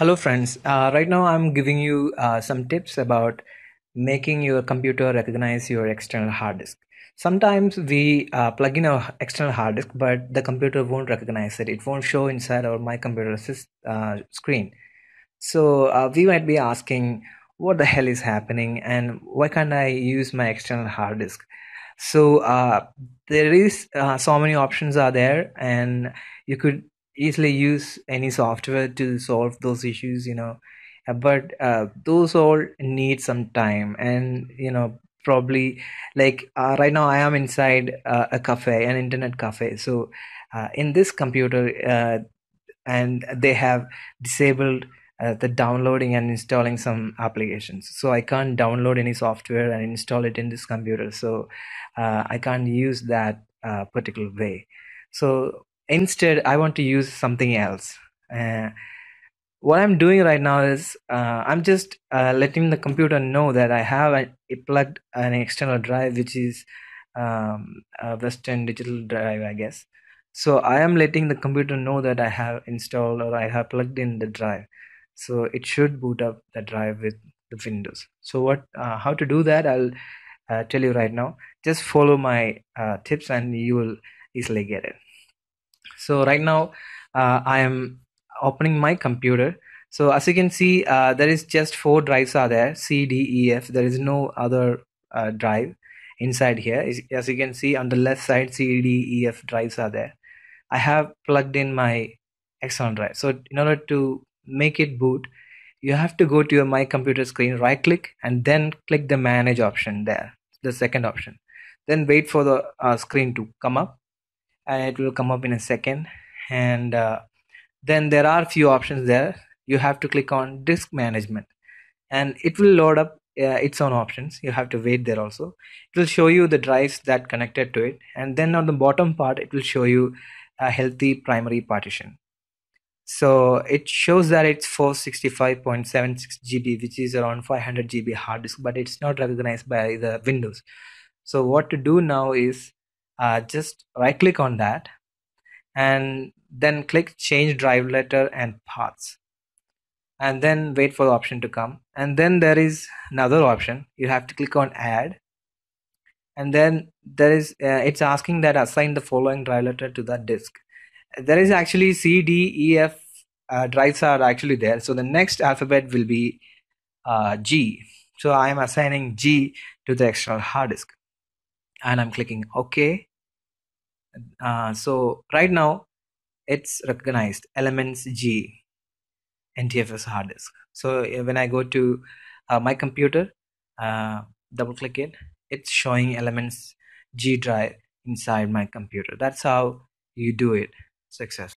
Hello friends, uh, right now I'm giving you uh, some tips about making your computer recognize your external hard disk. Sometimes we uh, plug in our external hard disk but the computer won't recognize it. It won't show inside our My Computer Assist uh, screen. So uh, we might be asking what the hell is happening and why can't I use my external hard disk? So uh, there is so many options are there and you could easily use any software to solve those issues you know uh, but uh, those all need some time and you know probably like uh, right now i am inside uh, a cafe an internet cafe so uh, in this computer uh, and they have disabled the downloading and installing some applications so i can't download any software and install it in this computer so i can't use that particular way so instead i want to use something else uh, what i'm doing right now is uh, i'm just uh, letting the computer know that i have a, plugged an external drive which is um, a western digital drive i guess so i am letting the computer know that i have installed or i have plugged in the drive so it should boot up the drive with the windows so what uh, how to do that i'll uh, tell you right now just follow my uh, tips and you will easily get it so right now uh, i am opening my computer so as you can see uh, there is just four drives are there c d e f there is no other uh, drive inside here as you can see on the left side c d e f drives are there i have plugged in my external drive so in order to make it boot you have to go to your my computer screen right click and then click the manage option there the second option then wait for the uh, screen to come up it will come up in a second and uh, then there are few options there you have to click on disk management and it will load up uh, its own options you have to wait there also it will show you the drives that connected to it and then on the bottom part it will show you a healthy primary partition so it shows that it's 465.76 GB which is around 500 GB hard disk but it's not recognized by the Windows so what to do now is uh, just right click on that and then click change drive letter and paths and then wait for the option to come and then there is another option you have to click on add and then there is uh, it's asking that assign the following drive letter to the disk there is actually c d e f uh, drives are actually there so the next alphabet will be uh, g so i am assigning g to the external hard disk and i'm clicking ok uh, so right now it's recognized elements G NTFS hard disk. So when I go to uh, my computer, uh, double click it, it's showing elements G drive inside my computer. That's how you do it successfully.